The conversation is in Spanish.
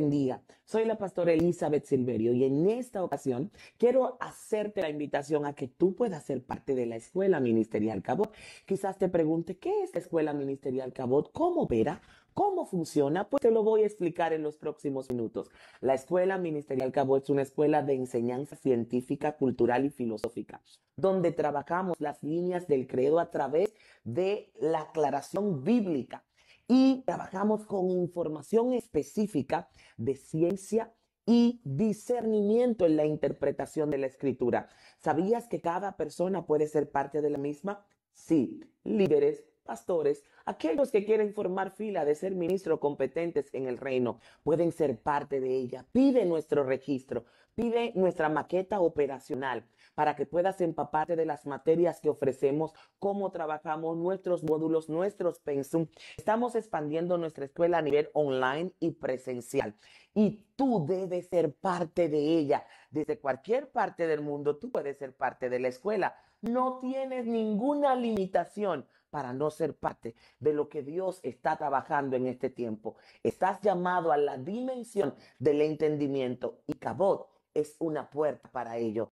día Soy la pastora Elizabeth Silverio y en esta ocasión quiero hacerte la invitación a que tú puedas ser parte de la Escuela Ministerial Cabot. Quizás te pregunte, ¿qué es la Escuela Ministerial Cabot? ¿Cómo opera? ¿Cómo funciona? Pues te lo voy a explicar en los próximos minutos. La Escuela Ministerial Cabot es una escuela de enseñanza científica, cultural y filosófica, donde trabajamos las líneas del credo a través de la aclaración bíblica y trabajamos con información específica de ciencia y discernimiento en la interpretación de la escritura. ¿Sabías que cada persona puede ser parte de la misma? Sí, líderes, pastores, aquellos que quieren formar fila de ser ministros competentes en el reino, pueden ser parte de ella. Pide nuestro registro, pide nuestra maqueta operacional para que puedas empaparte de las materias que ofrecemos, cómo trabajamos nuestros módulos, nuestros pensum. Estamos expandiendo nuestra escuela a nivel online y presencial. Y tú debes ser parte de ella. Desde cualquier parte del mundo, tú puedes ser parte de la escuela. No tienes ninguna limitación para no ser parte de lo que Dios está trabajando en este tiempo. Estás llamado a la dimensión del entendimiento y Cabot es una puerta para ello.